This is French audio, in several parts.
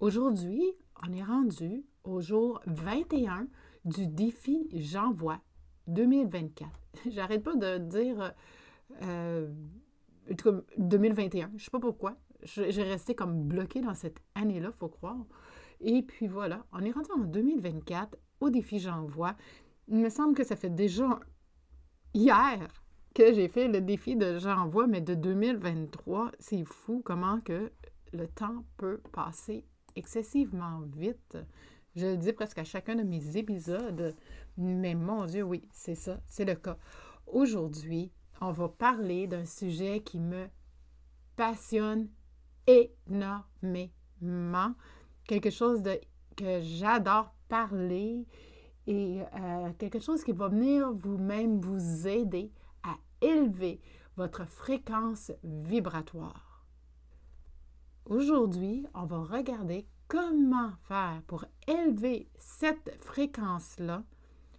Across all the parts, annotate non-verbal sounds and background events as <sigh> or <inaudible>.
Aujourd'hui, on est rendu au jour 21 du défi J'envoie 2024. <laughs> J'arrête pas de dire 2021. Euh, euh, Je sais pas pourquoi. J'ai resté comme bloqué dans cette année-là, faut croire. Et puis voilà, on est rendu en 2024 au défi J'envoie. Il me semble que ça fait déjà hier que j'ai fait le défi de J'envoie, mais de 2023. C'est fou comment que le temps peut passer excessivement vite. Je le dis presque à chacun de mes épisodes, mais mon Dieu, oui, c'est ça, c'est le cas. Aujourd'hui, on va parler d'un sujet qui me passionne énormément, quelque chose que j'adore parler et euh, quelque chose qui va venir vous-même vous aider à élever votre fréquence vibratoire. Aujourd'hui, on va regarder comment faire pour élever cette fréquence-là,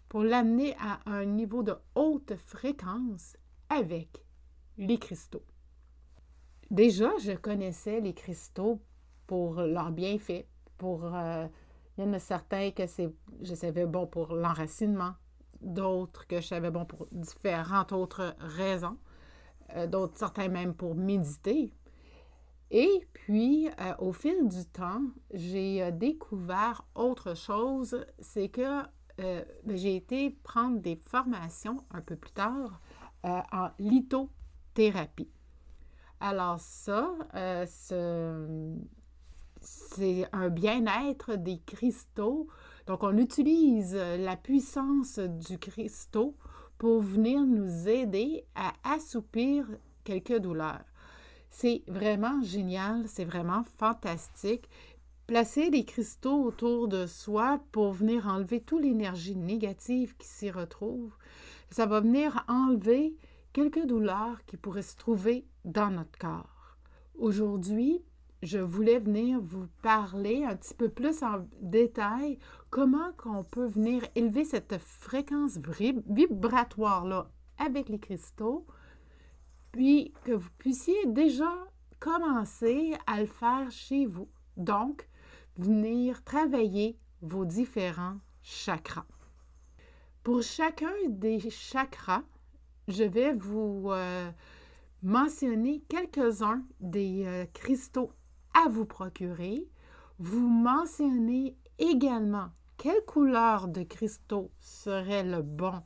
pour l'amener à un niveau de haute fréquence avec les cristaux. Déjà, je connaissais les cristaux pour leurs bienfaits, pour... Euh, il y en a certains que c'est, je savais bon pour l'enracinement, d'autres que je savais bon pour différentes autres raisons, euh, d'autres certains même pour méditer, et puis, euh, au fil du temps, j'ai euh, découvert autre chose, c'est que euh, ben, j'ai été prendre des formations un peu plus tard en lithothérapie. Alors ça, c'est un bien-être des cristaux. Donc, on utilise la puissance du cristaux pour venir nous aider à assoupir quelques douleurs. C'est vraiment génial, c'est vraiment fantastique. Placer des cristaux autour de soi pour venir enlever toute l'énergie négative qui s'y retrouve, ça va venir enlever quelques douleurs qui pourraient se trouver dans notre corps. Aujourd'hui, je voulais venir vous parler un petit peu plus en détail comment on peut venir élever cette fréquence vibratoire là avec les cristaux puis que vous puissiez déjà commencer à le faire chez vous. Donc, venir travailler vos différents chakras. Pour chacun des chakras, je vais vous euh, mentionner quelques-uns des euh, cristaux à vous procurer. Vous mentionnez également quelle couleur de cristaux serait le bon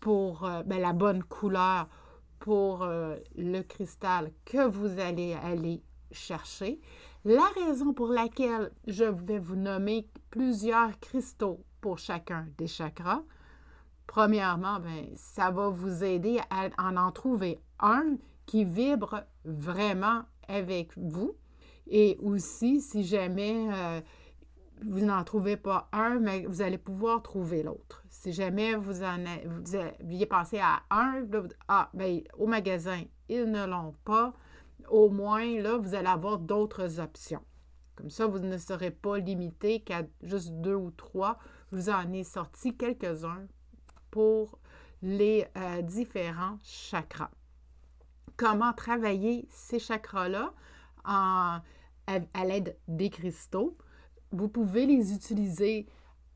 pour euh, ben, la bonne couleur pour euh, le cristal que vous allez aller chercher. La raison pour laquelle je vais vous nommer plusieurs cristaux pour chacun des chakras, premièrement, ben, ça va vous aider à en, en trouver un qui vibre vraiment avec vous. Et aussi, si jamais euh, vous n'en trouvez pas un, mais vous allez pouvoir trouver l'autre. Si jamais vous en avez, aviez pensé à un, ah, ben, au magasin, ils ne l'ont pas. Au moins, là, vous allez avoir d'autres options. Comme ça, vous ne serez pas limité qu'à juste deux ou trois. Vous en avez sorti quelques-uns pour les euh, différents chakras. Comment travailler ces chakras-là à l'aide des cristaux? Vous pouvez les utiliser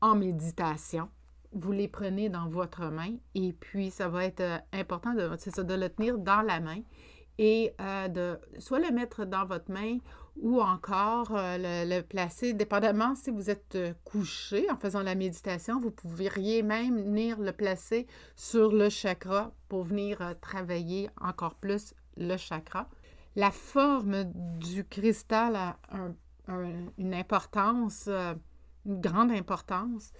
en méditation vous les prenez dans votre main et puis ça va être euh, important de, de le tenir dans la main et euh, de soit le mettre dans votre main ou encore euh, le, placer, dépendamment si vous êtes couché en faisant la méditation, vous pourriez même venir le placer sur le chakra pour venir travailler encore plus le chakra. La forme du cristal a une importance, une grande importance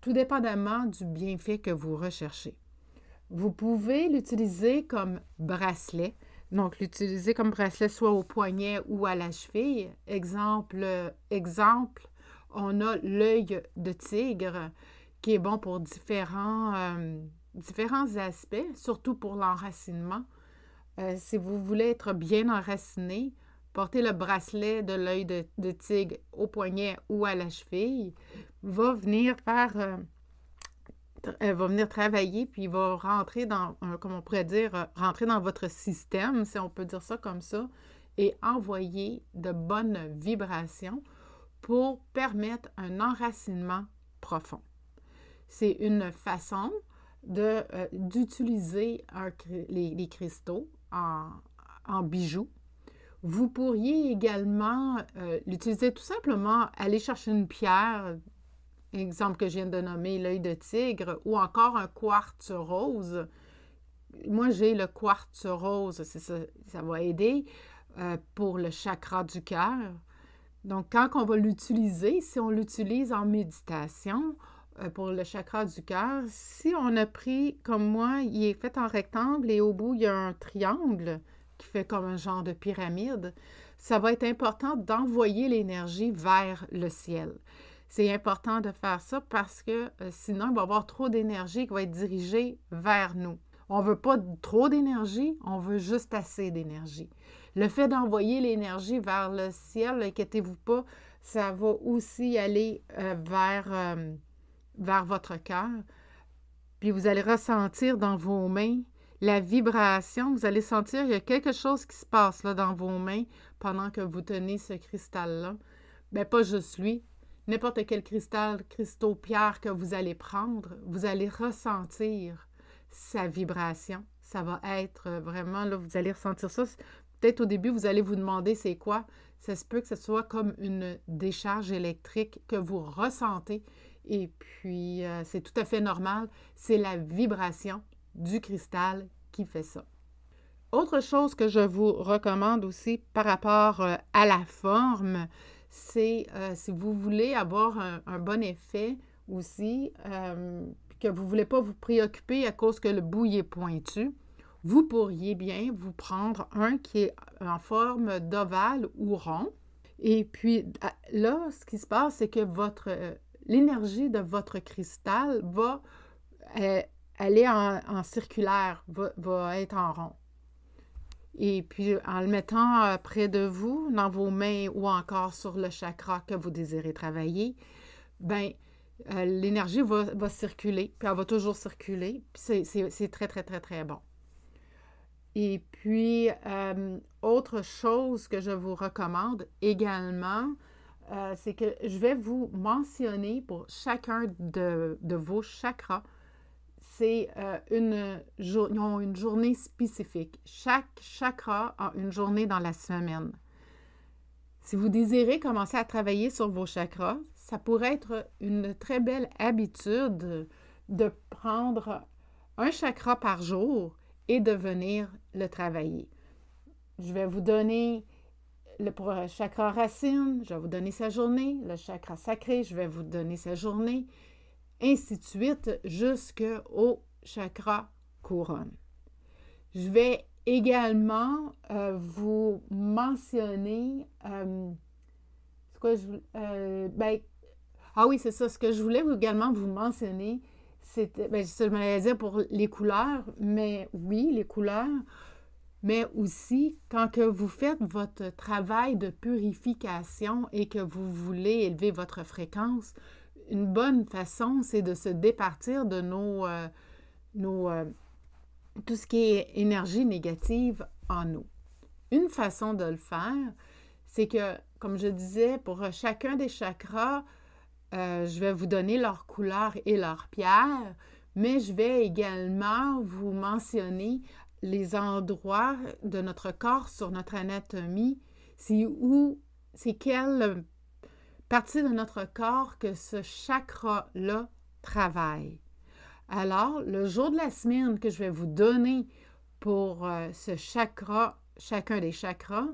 tout dépendamment du bienfait que vous recherchez. Vous pouvez l'utiliser comme bracelet, donc l'utiliser comme bracelet soit au poignet ou à la cheville. Exemple, euh, exemple on a l'œil de tigre qui est bon pour différents, euh, aspects, surtout pour l'enracinement. Euh, si vous voulez être bien enraciné, porter le bracelet de l'œil de, de, tigre au poignet ou à la cheville va venir faire euh, euh, va venir travailler puis va rentrer dans euh, comme on pourrait dire rentrer dans votre système si on peut dire ça comme ça et envoyer de bonnes vibrations pour permettre un enracinement profond. C'est une façon d'utiliser les, cristaux en bijoux vous pourriez également euh, l'utiliser tout simplement, aller chercher une pierre, exemple que je viens de nommer, l'œil de tigre, ou encore un quartz rose. Moi, j'ai le quartz rose, ça, va aider euh, pour le chakra du cœur. Donc, quand on va l'utiliser, si on l'utilise en méditation euh, pour le chakra du cœur, si on a pris, comme moi, il est fait en rectangle et au bout, il y a un triangle, qui fait comme un genre de pyramide, ça va être important d'envoyer l'énergie vers le ciel. C'est important de faire ça parce que euh, sinon, il va y avoir trop d'énergie qui va être dirigée vers nous. On ne veut pas trop d'énergie, on veut juste assez d'énergie. Le fait d'envoyer l'énergie vers le ciel, inquiétez-vous pas, ça va aussi aller euh, vers, euh, vers votre cœur. Puis vous allez ressentir dans vos mains la vibration, vous allez sentir il y a quelque chose qui se passe là, dans vos mains pendant que vous tenez ce cristal-là. Mais ben, pas juste lui, n'importe quel cristal, cristaux, pierre que vous allez prendre, vous allez ressentir sa vibration. Ça va être euh, vraiment, là, vous allez ressentir ça. Peut-être au début, vous allez vous demander c'est quoi. Ça se peut que ce soit comme une décharge électrique que vous ressentez. Et puis, euh, c'est tout à fait normal. C'est la vibration du cristal qui fait ça. Autre chose que je vous recommande aussi par rapport euh, à la forme, c'est euh, si vous voulez avoir un, bon effet aussi, euh, que vous ne voulez pas vous préoccuper à cause que le bout est pointu, vous pourriez bien vous prendre un qui est en forme d'ovale ou rond. Et puis là, ce qui se passe, c'est que votre l'énergie de votre cristal va aller en, en circulaire, va, être en rond. Et puis, en le mettant euh, près de vous, dans vos mains ou encore sur le chakra que vous désirez travailler, ben euh, l'énergie va, circuler, puis elle va toujours circuler, c'est très, très, très, très bon. Et puis, euh, autre chose que je vous recommande également, c'est que je vais vous mentionner pour chacun de, de vos chakras c'est euh, une, une journée spécifique. Chaque chakra a une journée dans la semaine. Si vous désirez commencer à travailler sur vos chakras, ça pourrait être une très belle habitude de prendre un chakra par jour et de venir le travailler. Je vais vous donner le euh, chakra racine, je vais vous donner sa journée, le chakra sacré, je vais vous donner sa journée, ainsi de suite jusqu'au chakra couronne. Je vais également euh, vous mentionner euh, euh, ben, ah oui, c'est ça. Ce que je voulais également vous mentionner, c'était, ben, je me dire pour les couleurs, mais oui, les couleurs, mais aussi quand que vous faites votre travail de purification et que vous voulez élever votre fréquence, une bonne façon, c'est de se départir de nos, euh, euh, tout ce qui est énergie négative en nous. Une façon de le faire, c'est que, comme je disais, pour euh, chacun des chakras, je vais vous donner leur couleur et leur pierre, mais je vais également vous mentionner les endroits de notre corps sur notre anatomie, c'est où, c'est quelle partie de notre corps que ce chakra-là travaille. Alors, le jour de la semaine que je vais vous donner pour euh, ce chakra, chacun des chakras,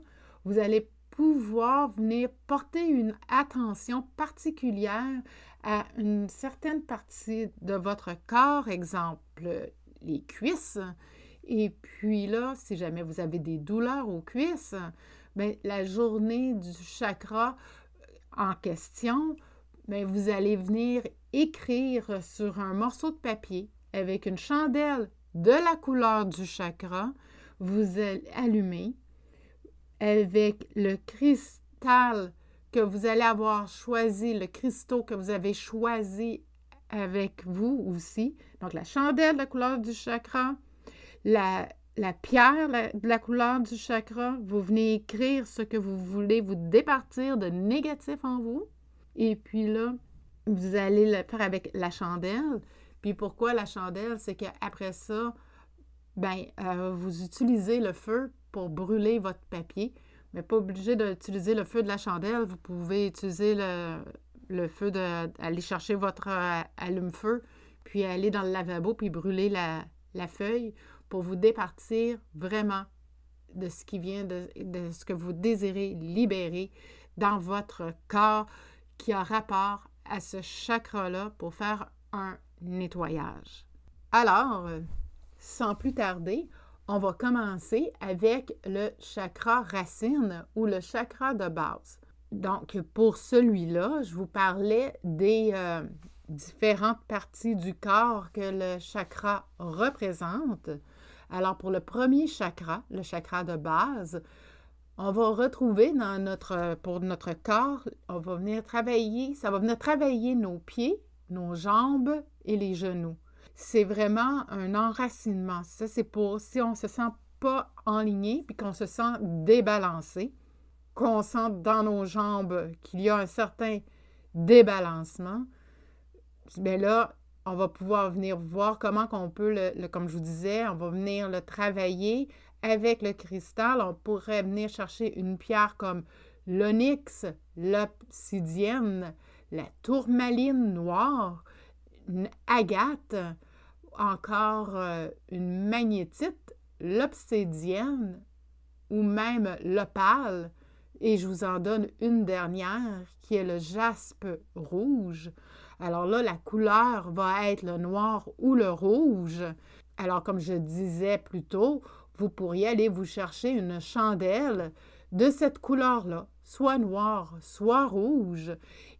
vous allez pouvoir venir porter une attention particulière à une certaine partie de votre corps, exemple les cuisses. Et puis là, si jamais vous avez des douleurs aux cuisses, bien, la journée du chakra en question, mais vous allez venir écrire sur un morceau de papier avec une chandelle de la couleur du chakra, vous allumez avec le cristal que vous allez avoir choisi, le cristaux que vous avez choisi avec vous aussi. Donc la chandelle de la couleur du chakra, la, la pierre de la couleur du chakra. Vous venez écrire ce que vous voulez vous départir de négatif en vous. Et puis là, vous allez le faire avec la chandelle. Puis pourquoi la chandelle? C'est qu'après ça, ben, euh, vous utilisez le feu pour brûler votre papier. Mais pas obligé d'utiliser le feu de la chandelle. Vous pouvez utiliser le, feu d'aller chercher votre euh, allume-feu, puis aller dans le lavabo, puis brûler la feuille pour vous départir vraiment de ce qui vient de, ce que vous désirez libérer dans votre corps qui a rapport à ce chakra-là pour faire un nettoyage. Alors, sans plus tarder, on va commencer avec le chakra racine ou le chakra de base. Donc, pour celui-là, je vous parlais des euh, différentes parties du corps que le chakra représente. Alors pour le premier chakra, le chakra de base, on va retrouver dans notre, pour notre corps, on va venir travailler, ça va venir travailler nos pieds, nos jambes et les genoux. C'est vraiment un enracinement. Ça, c'est pour si on se sent pas enligné puis qu'on se sent débalancé, qu'on sent dans nos jambes qu'il y a un certain débalancement. bien là, on va pouvoir venir voir comment qu'on peut, le, comme je vous disais, on va venir le travailler avec le cristal. On pourrait venir chercher une pierre comme l'onyx, l'obsidienne, la tourmaline noire, une agate, encore euh, une magnétite, l'obsidienne ou même l'opale. Et je vous en donne une dernière qui est le jaspe rouge. Alors là, la couleur va être le noir ou le rouge. Alors comme je disais plus tôt, vous pourriez aller vous chercher une chandelle de cette couleur-là, soit noire, soit rouge,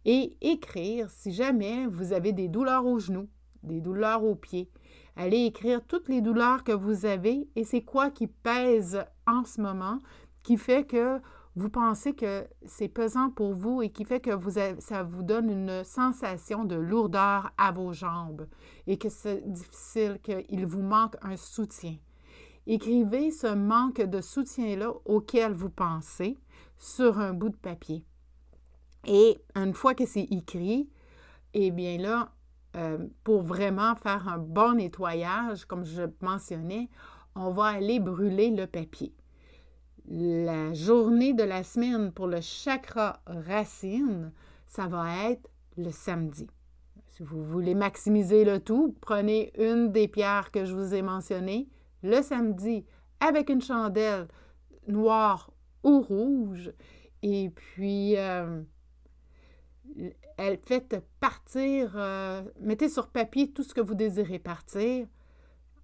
et écrire si jamais vous avez des douleurs aux genoux, des douleurs aux pieds. Allez écrire toutes les douleurs que vous avez et c'est quoi qui pèse en ce moment, qui fait que vous pensez que c'est pesant pour vous et qui fait que vous ça vous donne une sensation de lourdeur à vos jambes et que c'est difficile, qu'il vous manque un soutien. Écrivez ce manque de soutien-là auquel vous pensez sur un bout de papier. Et une fois que c'est écrit, eh bien là, euh, pour vraiment faire un bon nettoyage, comme je mentionnais, on va aller brûler le papier la journée de la semaine pour le chakra racine, ça va être le samedi. Si vous voulez maximiser le tout, prenez une des pierres que je vous ai mentionnées le samedi avec une chandelle noire ou rouge. Et puis, euh, elle fait partir, euh, mettez sur papier tout ce que vous désirez partir,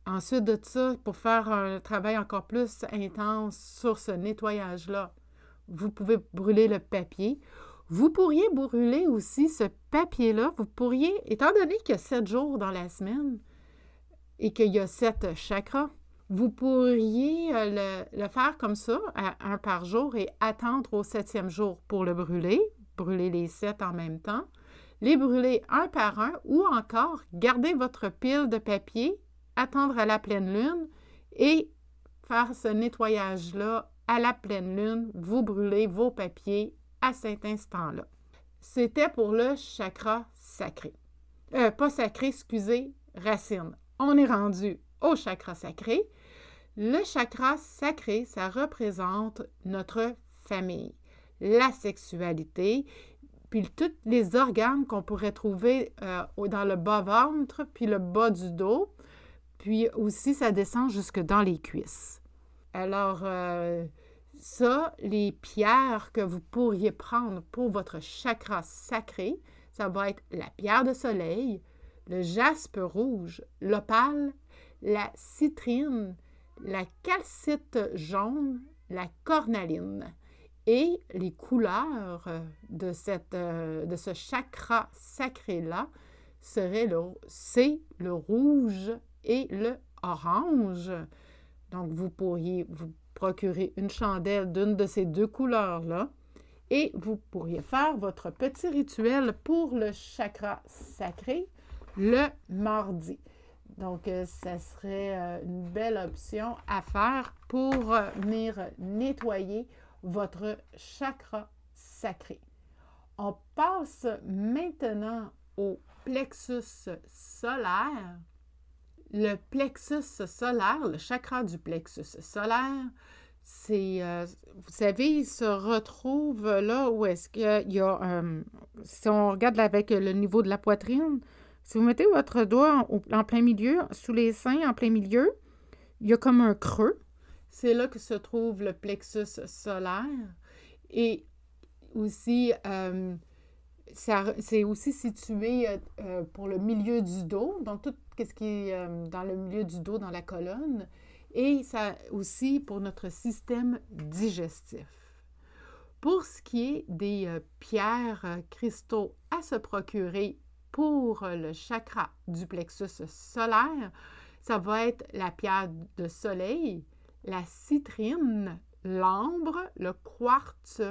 Ensuite de ça, pour faire un travail encore plus intense sur ce nettoyage-là, vous pouvez brûler le papier. Vous pourriez brûler aussi ce papier-là. Vous pourriez, étant donné qu'il y a sept jours dans la semaine et qu'il y a sept chakras, vous pourriez euh, le, faire comme ça, un par jour, et attendre au septième jour pour le brûler, brûler les sept en même temps, les brûler un par un ou encore garder votre pile de papier attendre à la pleine lune et faire ce nettoyage-là à la pleine lune, vous brûlez vos papiers à cet instant-là. C'était pour le chakra sacré. Euh, pas sacré, excusez, racine. On est rendu au chakra sacré. Le chakra sacré, ça représente notre famille, la sexualité, puis tous les organes qu'on pourrait trouver euh, dans le bas-ventre, puis le bas du dos, puis aussi, ça descend jusque dans les cuisses. Alors, euh, ça, les pierres que vous pourriez prendre pour votre chakra sacré, ça va être la pierre de soleil, le jaspe rouge, l'opale, la citrine, la calcite jaune, la cornaline. Et les couleurs euh, euh, de, ce chakra sacré-là seraient le, c'est le rouge, et le orange. Donc, vous pourriez vous procurer une chandelle d'une de ces deux couleurs-là et vous pourriez faire votre petit rituel pour le chakra sacré le mardi. Donc, euh, ça serait euh, une belle option à faire pour euh, venir nettoyer votre chakra sacré. On passe maintenant au plexus solaire le plexus solaire, le chakra du plexus solaire, c'est, euh, vous savez, il se retrouve là où est-ce qu'il y a, euh, si on regarde avec le niveau de la poitrine, si vous mettez votre doigt en, plein milieu, sous les seins, en plein milieu, il y a comme un creux. C'est là que se trouve le plexus solaire. Et aussi, euh, c'est aussi situé euh, euh, pour le milieu du dos, donc tout ce qui est euh, dans le milieu du dos, dans la colonne, et ça aussi pour notre système digestif. Pour ce qui est des pierres cristaux à se procurer pour le chakra du plexus solaire, ça va être la pierre de soleil, la citrine, l'ambre, le quartz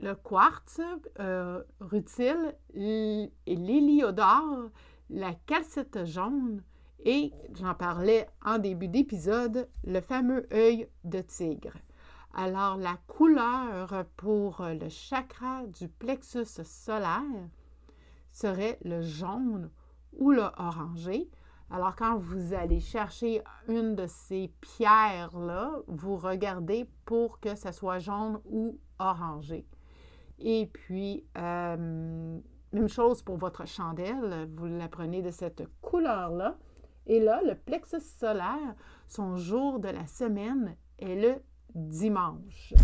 le quartz, euh, rutile, l'héliodore, la calcite jaune et, j'en parlais en début d'épisode, le fameux œil de tigre. Alors, la couleur pour le chakra du plexus solaire serait le jaune ou le orangé. Alors, quand vous allez chercher une de ces pierres-là, vous regardez pour que ça soit jaune ou orangé. Et puis, même euh, chose pour votre chandelle, vous la prenez de cette couleur-là. Et là, le plexus solaire, son jour de la semaine est le dimanche.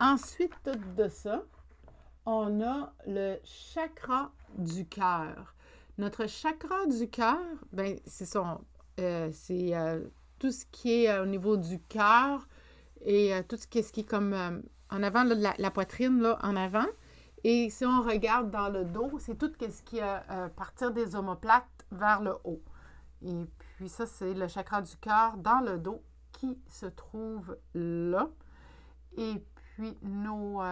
Ensuite de ça, on a le chakra du cœur. Notre chakra du cœur, ben, c'est euh, euh, tout ce qui est au niveau du cœur, et euh, tout ce qui est, ce qui comme euh, en avant là, la, poitrine, là, en avant. Et si on regarde dans le dos, c'est tout ce qui est à euh, partir des omoplates vers le haut. Et puis ça, c'est le chakra du cœur dans le dos qui se trouve là. Et puis nos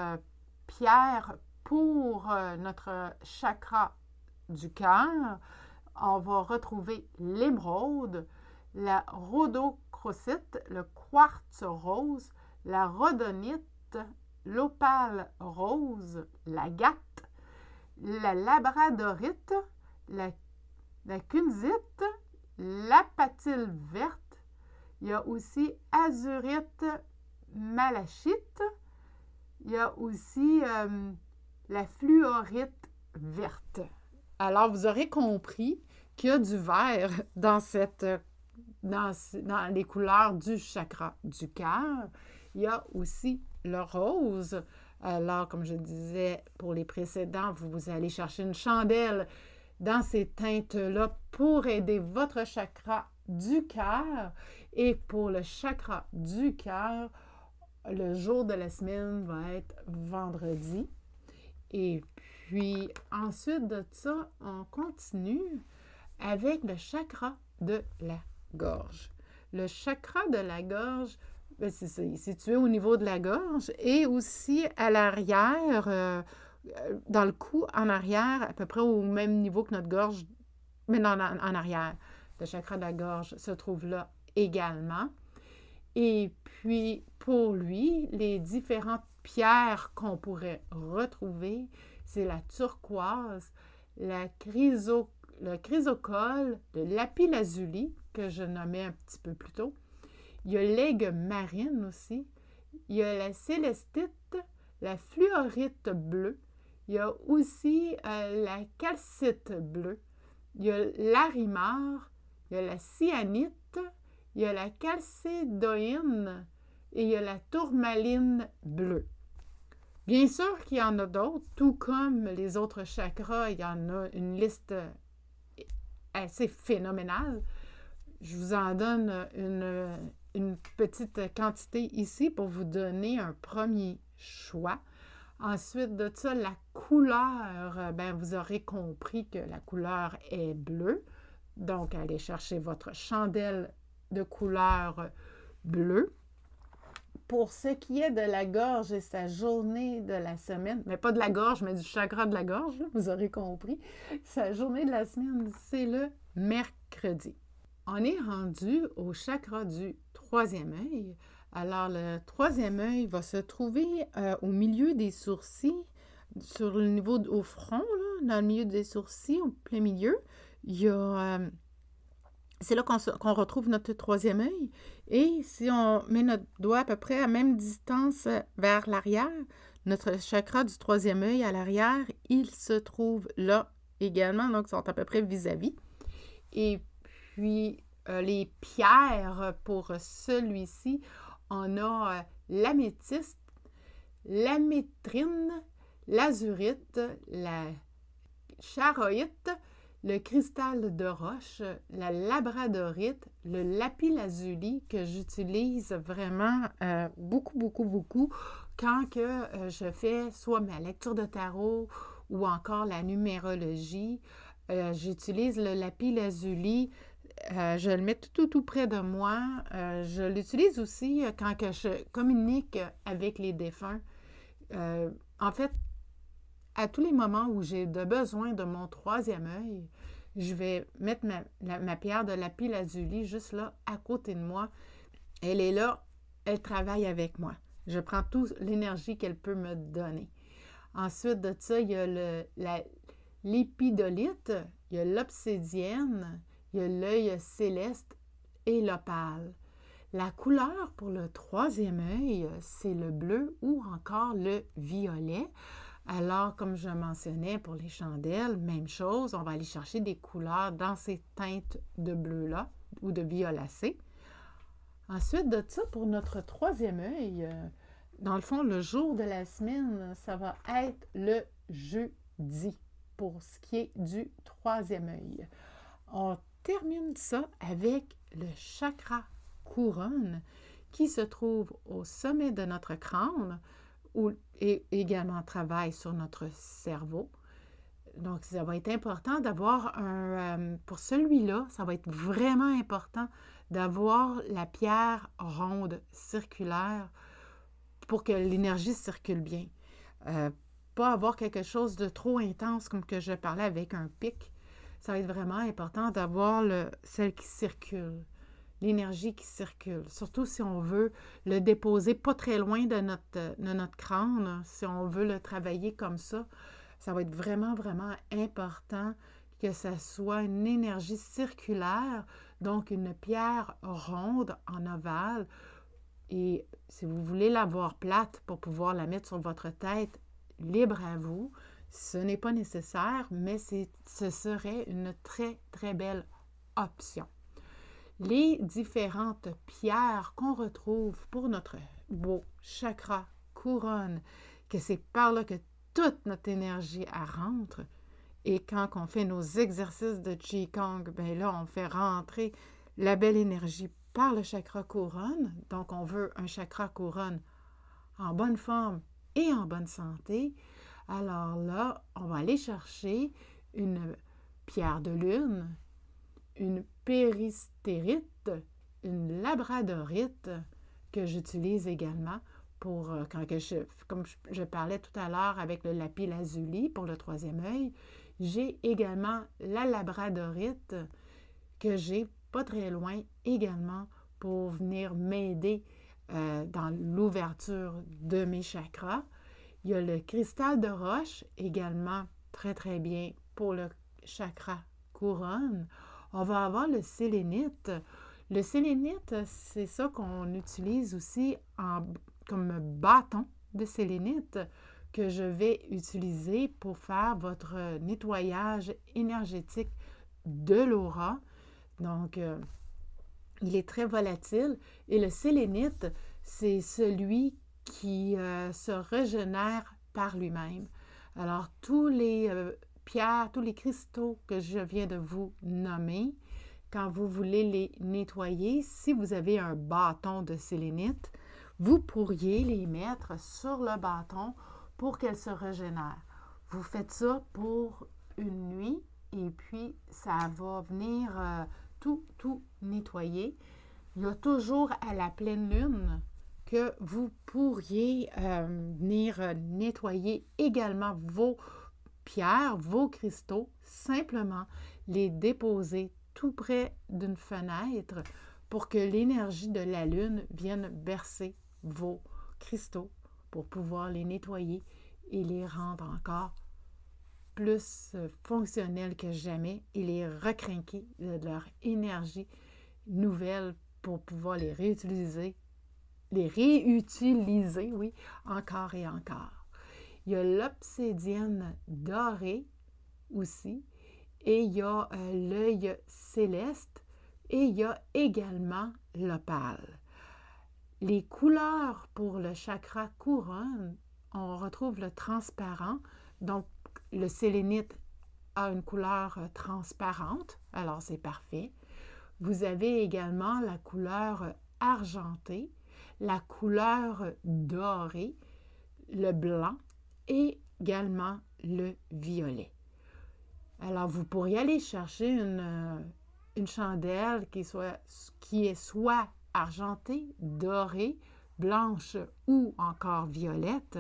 pierres pour notre chakra du cœur, on va retrouver l'émeraude, la rhodo le quartz rose, la rhodonite, l'opale rose, l'agate, la labradorite, la, la kunzite, verte. Il y a aussi azurite, malachite. Il y a aussi euh, la fluorite verte. Alors, vous aurez compris qu'il y a du vert dans cette euh, dans, les couleurs du chakra du cœur. Il y a aussi le rose. Alors, comme je disais pour les précédents, vous allez chercher une chandelle dans ces teintes-là pour aider votre chakra du cœur. Et pour le chakra du cœur, le jour de la semaine va être vendredi. Et puis ensuite de ça, on continue avec le chakra de la gorge. Le chakra de la gorge, ben, c'est situé au niveau de la gorge et aussi à l'arrière, euh, euh, dans le cou en arrière, à peu près au même niveau que notre gorge, mais non, en, arrière. Le chakra de la gorge se trouve là également. Et puis, pour lui, les différentes pierres qu'on pourrait retrouver, c'est la turquoise, le chrysocole, de lapis lazuli, que je nommais un petit peu plus tôt. Il y a l'aigue marine aussi. Il y a la célestite, la fluorite bleue. Il y a aussi euh, la calcite bleue. Il y a l'arimar. Il y a la cyanite. Il y a la calcédoïne. Et il y a la tourmaline bleue. Bien sûr qu'il y en a d'autres, tout comme les autres chakras, il y en a une liste assez phénoménale je vous en donne une, petite quantité ici pour vous donner un premier choix. Ensuite de ça, la couleur, euh, ben, vous aurez compris que la couleur est bleue. Donc, allez chercher votre chandelle de couleur bleue. Pour ce qui est de la gorge et sa journée de la semaine, mais pas de la gorge, mais du chakra de la gorge, vous aurez compris, sa journée de la semaine, c'est le mercredi on est rendu au chakra du troisième œil. Alors, le troisième œil va se trouver euh, au milieu des sourcils, sur le niveau au front, dans le milieu des sourcils, au plein milieu. Il euh, c'est là qu'on, retrouve notre troisième œil. Et si on met notre doigt à peu près à même distance euh, vers l'arrière, notre chakra du troisième œil à l'arrière, il se trouve là également. Donc, ils sont à peu près vis-à-vis. -vis. Et puis euh, les pierres pour celui-ci, on a euh, l'améthyste, l'amétrine, l'azurite, la charoïte, le cristal de roche, la labradorite, le lapis-lazuli que j'utilise vraiment euh, beaucoup, beaucoup, beaucoup quand que, je fais soit ma lecture de tarot ou encore la numérologie. j'utilise le lapis-lazuli euh, je le mets tout, tout, tout près de moi. Euh, je l'utilise aussi euh, quand que je communique avec les défunts. en fait, à tous les moments où j'ai besoin de mon troisième œil, je vais mettre ma, pierre de la pile juste là, à côté de moi. Elle est là, elle travaille avec moi. Je prends toute l'énergie qu'elle peut me donner. Ensuite de ça, il y a l'épidolite, il y a l'obsidienne, il y a l'œil céleste et l'opale. La couleur pour le troisième œil, c'est le bleu ou encore le violet. Alors, comme je mentionnais pour les chandelles, même chose, on va aller chercher des couleurs dans ces teintes de bleu-là ou de violacé. Ensuite de ça, pour notre troisième œil, euh, dans le fond, le jour de la semaine, ça va être le jeudi pour ce qui est du troisième œil. On termine ça avec le chakra couronne qui se trouve au sommet de notre crâne où, et également travaille sur notre cerveau. Donc, ça va être important d'avoir un... Euh, pour celui-là, ça va être vraiment important d'avoir la pierre ronde circulaire pour que l'énergie circule bien. Euh, pas avoir quelque chose de trop intense comme que je parlais avec un pic ça va être vraiment important d'avoir celle qui circule, l'énergie qui circule. Surtout si on veut le déposer pas très loin de notre, de notre crâne, hein, si on veut le travailler comme ça, ça va être vraiment, vraiment important que ça soit une énergie circulaire, donc une pierre ronde en ovale. Et si vous voulez l'avoir plate pour pouvoir la mettre sur votre tête, libre à vous, ce n'est pas nécessaire, mais ce serait une très, très belle option. Les différentes pierres qu'on retrouve pour notre beau chakra couronne, que c'est par là que toute notre énergie rentre. Et quand on fait nos exercices de Qigong, ben là, on fait rentrer la belle énergie par le chakra couronne. Donc, on veut un chakra couronne en bonne forme et en bonne santé. Alors là, on va aller chercher une pierre de lune, une péristérite, une labradorite que j'utilise également pour euh, comme je parlais tout à l'heure avec le lapis lazuli pour le troisième œil, j'ai également la labradorite que j'ai pas très loin également pour venir m'aider euh, dans l'ouverture de mes chakras. Il y a le cristal de roche également, très très bien pour le chakra couronne. On va avoir le sélénite. Le sélénite, c'est ça qu'on utilise aussi en, comme bâton de sélénite que je vais utiliser pour faire votre nettoyage énergétique de l'aura. Donc, euh, il est très volatile. Et le sélénite, c'est celui qui euh, se régénère par lui-même. Alors, tous les euh, pierres, tous les cristaux que je viens de vous nommer, quand vous voulez les nettoyer, si vous avez un bâton de sélénite, vous pourriez les mettre sur le bâton pour qu'elles se régénèrent. Vous faites ça pour une nuit et puis ça va venir euh, tout, tout nettoyer. Il y a toujours à la pleine lune que vous pourriez euh, venir euh, nettoyer également vos pierres, vos cristaux, simplement les déposer tout près d'une fenêtre pour que l'énergie de la lune vienne bercer vos cristaux pour pouvoir les nettoyer et les rendre encore plus euh, fonctionnels que jamais et les recrinquer de leur énergie nouvelle pour pouvoir les réutiliser les réutiliser, oui, encore et encore. Il y a l'obsidienne dorée aussi, et il y a euh, l'œil céleste, et il y a également l'opale. Les couleurs pour le chakra couronne, on retrouve le transparent, donc le sélénite a une couleur euh, transparente, alors c'est parfait. Vous avez également la couleur euh, argentée, la couleur dorée, le blanc et également le violet. Alors, vous pourriez aller chercher euh, une, chandelle qui, soit, qui est soit argentée, dorée, blanche ou encore violette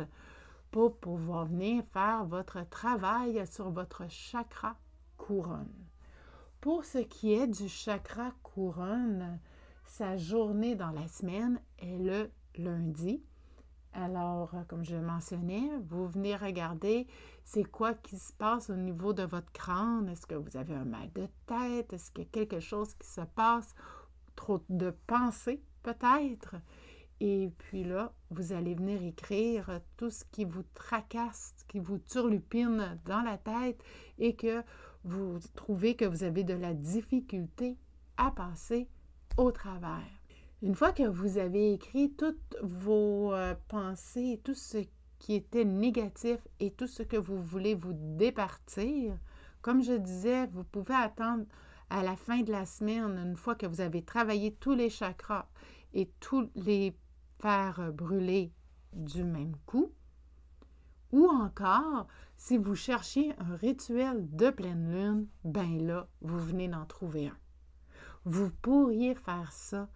pour pouvoir venir faire votre travail sur votre chakra couronne. Pour ce qui est du chakra couronne, sa journée dans la semaine est le lundi. Alors, euh, comme je mentionnais, vous venez regarder c'est quoi qui se passe au niveau de votre crâne. Est-ce que vous avez un mal de tête? Est-ce qu'il y a quelque chose qui se passe? Trop de pensées, peut-être? Et puis là, vous allez venir écrire euh, tout ce qui vous tracasse, qui vous turlupine dans la tête et que vous trouvez que vous avez de la difficulté à passer au travers. Une fois que vous avez écrit toutes vos euh, pensées, tout ce qui était négatif et tout ce que vous voulez vous départir, comme je disais, vous pouvez attendre à la fin de la semaine, une fois que vous avez travaillé tous les chakras et tous les faire brûler du même coup. Ou encore, si vous cherchiez un rituel de pleine lune, ben là, vous venez d'en trouver un. Vous pourriez faire ça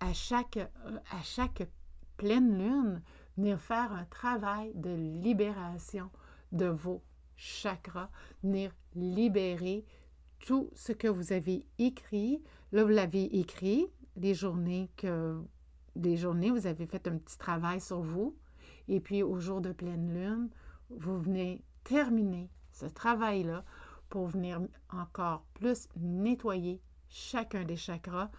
à chaque, à chaque pleine lune, venir faire un travail de libération de vos chakras, venir libérer tout ce que vous avez écrit. Là, vous l'avez écrit, les journées que des journées, vous avez fait un petit travail sur vous. Et puis au jour de pleine lune, vous venez terminer ce travail-là pour venir encore plus nettoyer chacun des chakras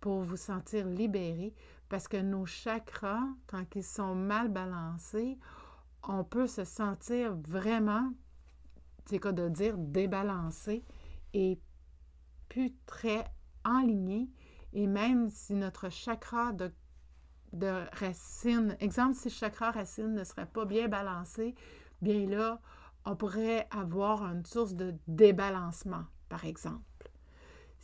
pour vous sentir libéré parce que nos chakras, quand ils sont mal balancés, on peut se sentir vraiment, c'est quoi de dire, débalancé et plus très ligne. Et même si notre chakra de, de racine, exemple, si le chakra racine ne serait pas bien balancé, bien là, on pourrait avoir une source de débalancement, par exemple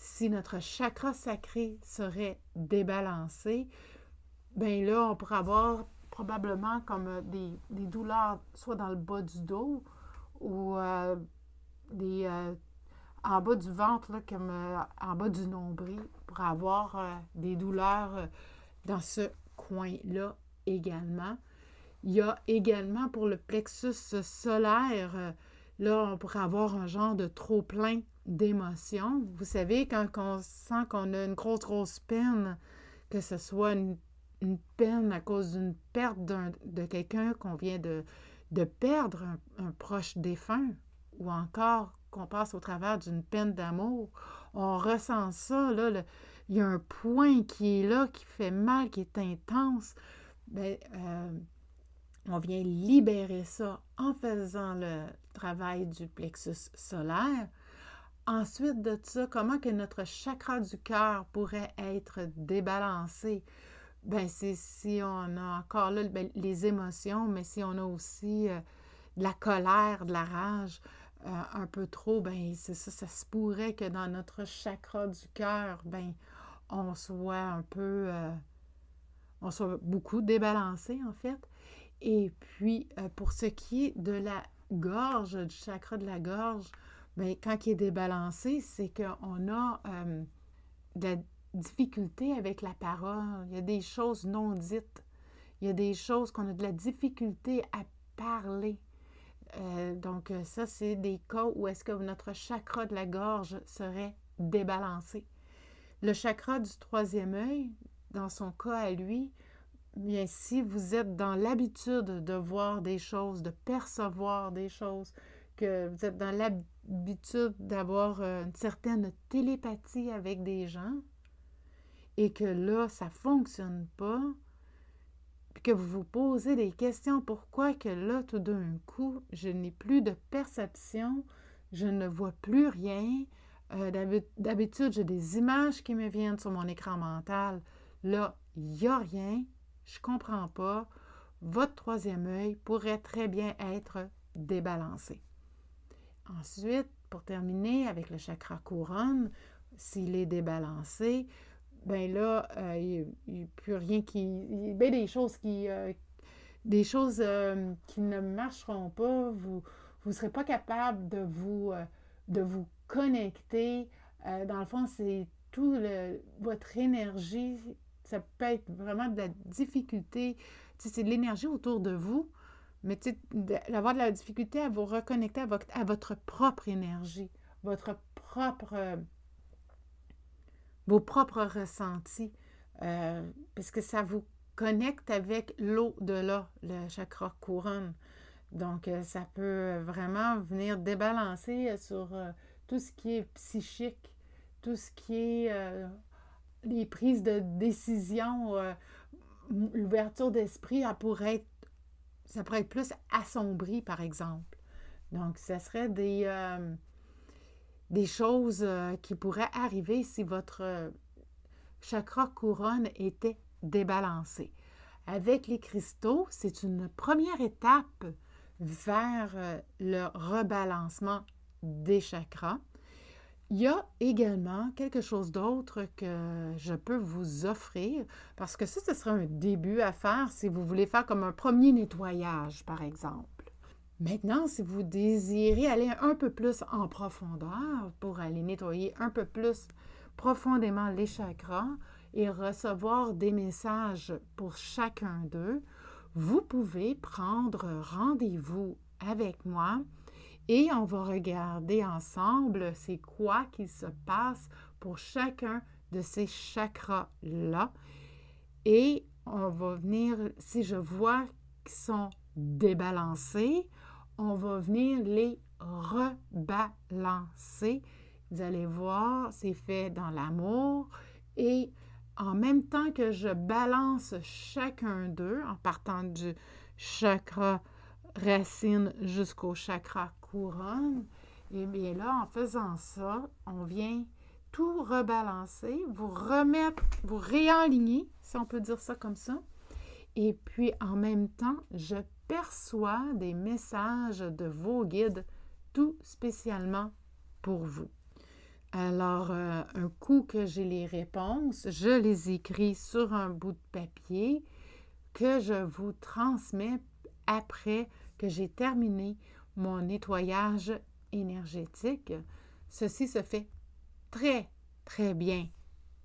si notre chakra sacré serait débalancé, bien là, on pourrait avoir probablement comme euh, des, douleurs, soit dans le bas du dos ou euh, des, euh, en bas du ventre, comme en bas du nombril, pour avoir des douleurs dans ce coin-là également. Il y a également pour le plexus solaire, là, on pourrait avoir un genre de trop-plein d'émotion. Vous savez, quand on sent qu'on a une grosse, grosse peine, que ce soit une, peine à cause d'une perte de quelqu'un qu'on vient de, perdre, un, proche défunt, ou encore qu'on passe au travers d'une peine d'amour, on ressent ça, là, il y a un point qui est là, qui fait mal, qui est intense. Bien, euh, on vient libérer ça en faisant le travail du plexus solaire. Ensuite de ça, comment que notre chakra du cœur pourrait être débalancé? Ben, c'est si on a encore là ben, les émotions, mais si on a aussi euh, de la colère, de la rage euh, un peu trop, ben c'est ça, ça se pourrait que dans notre chakra du cœur, ben on soit un peu, euh, on soit beaucoup débalancé en fait. Et puis, pour ce qui est de la gorge, du chakra de la gorge, ben, quand il est débalancé, c'est qu'on a euh, de la difficulté avec la parole. Il y a des choses non dites. Il y a des choses qu'on a de la difficulté à parler. Euh, donc, euh, ça, c'est des cas où est-ce que notre chakra de la gorge serait débalancé. Le chakra du troisième œil, dans son cas à lui, bien si vous êtes dans l'habitude de voir des choses, de percevoir des choses, que vous êtes dans l'habitude l'habitude d'avoir euh, une certaine télépathie avec des gens et que là, ça ne fonctionne pas, puis que vous vous posez des questions, pourquoi que là, tout d'un coup, je n'ai plus de perception, je ne vois plus rien. Euh, d'habitude, j'ai des images qui me viennent sur mon écran mental. Là, il n'y a rien, je ne comprends pas. Votre troisième œil pourrait très bien être débalancé. Ensuite, pour terminer avec le chakra couronne, s'il est débalancé, ben là, euh, il n'y a plus rien qui. ben des choses qui. Euh, des choses euh, qui ne marcheront pas, vous ne serez pas capable de vous, de vous connecter. dans le fond, c'est tout votre énergie. Ça peut être vraiment de la difficulté. c'est de l'énergie autour de vous mais d'avoir de la difficulté à vous reconnecter à votre, à votre propre énergie, votre propre, euh, vos propres ressentis, euh, parce que ça vous connecte avec l'au-delà, le chakra couronne. Donc, euh, ça peut vraiment venir débalancer euh, sur tout ce qui est psychique, tout ce qui est les prises de décision, l'ouverture d'esprit, à pourrait être ça pourrait être plus assombri, par exemple. Donc, ce serait des, euh, des choses euh, qui pourraient arriver si votre euh, chakra couronne était débalancé. Avec les cristaux, c'est une première étape vers le rebalancement des chakras. Il y a également quelque chose d'autre que je peux vous offrir, parce que ça, ce sera un début à faire si vous voulez faire comme un premier nettoyage, par exemple. Maintenant, si vous désirez aller un peu plus en profondeur pour aller nettoyer un peu plus profondément les chakras et recevoir des messages pour chacun d'eux, vous pouvez prendre rendez-vous avec moi et on va regarder ensemble c'est quoi qui se passe pour chacun de ces chakras-là. Et on va venir, si je vois qu'ils sont débalancés, on va venir les rebalancer. Vous allez voir, c'est fait dans l'amour. Et en même temps que je balance chacun d'eux, en partant du chakra racine jusqu'au chakra couronne. Et bien là, en faisant ça, on vient tout rebalancer, vous remettre, vous réaligner, si on peut dire ça comme ça. Et puis en même temps, je perçois des messages de vos guides tout spécialement pour vous. Alors, euh, un coup que j'ai les réponses, je les écris sur un bout de papier que je vous transmets après que j'ai terminé mon nettoyage énergétique. Ceci se fait très, très bien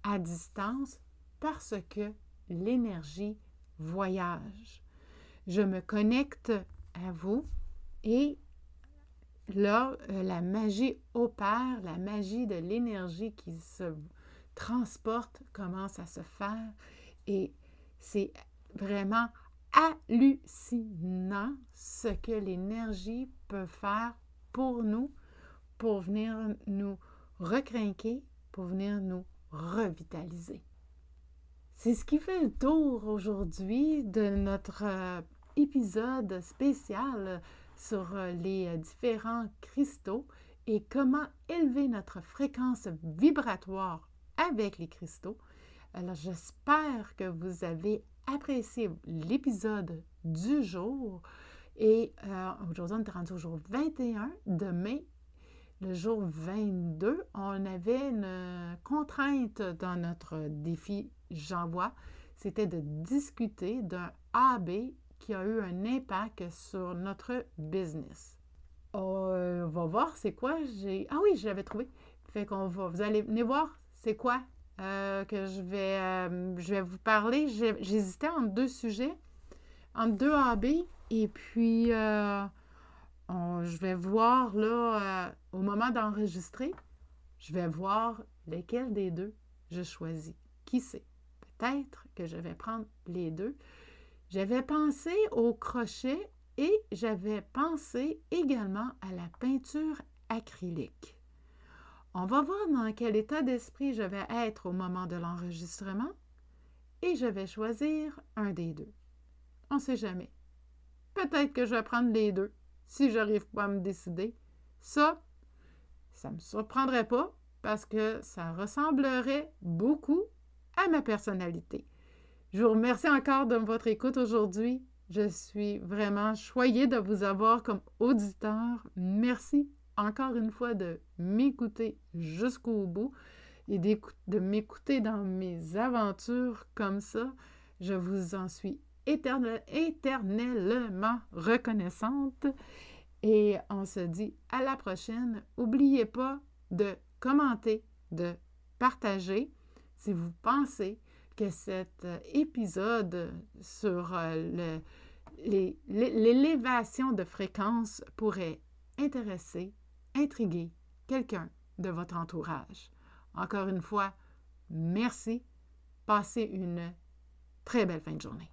à distance parce que l'énergie voyage. Je me connecte à vous et là, euh, la magie opère, la magie de l'énergie qui se transporte commence à se faire et c'est vraiment hallucinant ce que l'énergie peut faire pour nous, pour venir nous recrinquer, pour venir nous revitaliser. C'est ce qui fait le tour aujourd'hui de notre euh, épisode spécial sur euh, les différents cristaux et comment élever notre fréquence vibratoire avec les cristaux. Alors j'espère que vous avez apprécié l'épisode du jour. Et euh, aujourd'hui, on est rendu au jour 21 de mai. Le jour 22, on avait une contrainte dans notre défi J'envoie. C'était de discuter d'un AB qui a eu un impact sur notre business. Euh, on va voir c'est quoi j'ai. Ah oui, je l'avais trouvé. Fait qu'on va. Vous allez venir voir c'est quoi euh, que je vais, euh, je vais vous parler. J'hésitais entre deux sujets, entre deux AB, et puis euh, je vais voir là, au moment d'enregistrer, je vais voir lequel des deux je choisis. Qui sait? Peut-être que je vais prendre les deux. J'avais pensé au crochet et j'avais pensé également à la peinture acrylique. On va voir dans quel état d'esprit je vais être au moment de l'enregistrement et je vais choisir un des deux. On ne sait jamais. Peut-être que je vais prendre les deux si je n'arrive pas à me décider. Ça, ça ne me surprendrait pas parce que ça ressemblerait beaucoup à ma personnalité. Je vous remercie encore de votre écoute aujourd'hui. Je suis vraiment choyée de vous avoir comme auditeur. Merci encore une fois de m'écouter jusqu'au bout et de m'écouter dans mes aventures comme ça. Je vous en suis éternellement reconnaissante. Et on se dit à la prochaine. N'oubliez pas de commenter, de partager. Si vous pensez que cet euh, épisode sur euh, l'élévation de fréquence pourrait intéresser Intriguez quelqu'un de votre entourage. Encore une fois, merci. Passez une très belle fin de journée.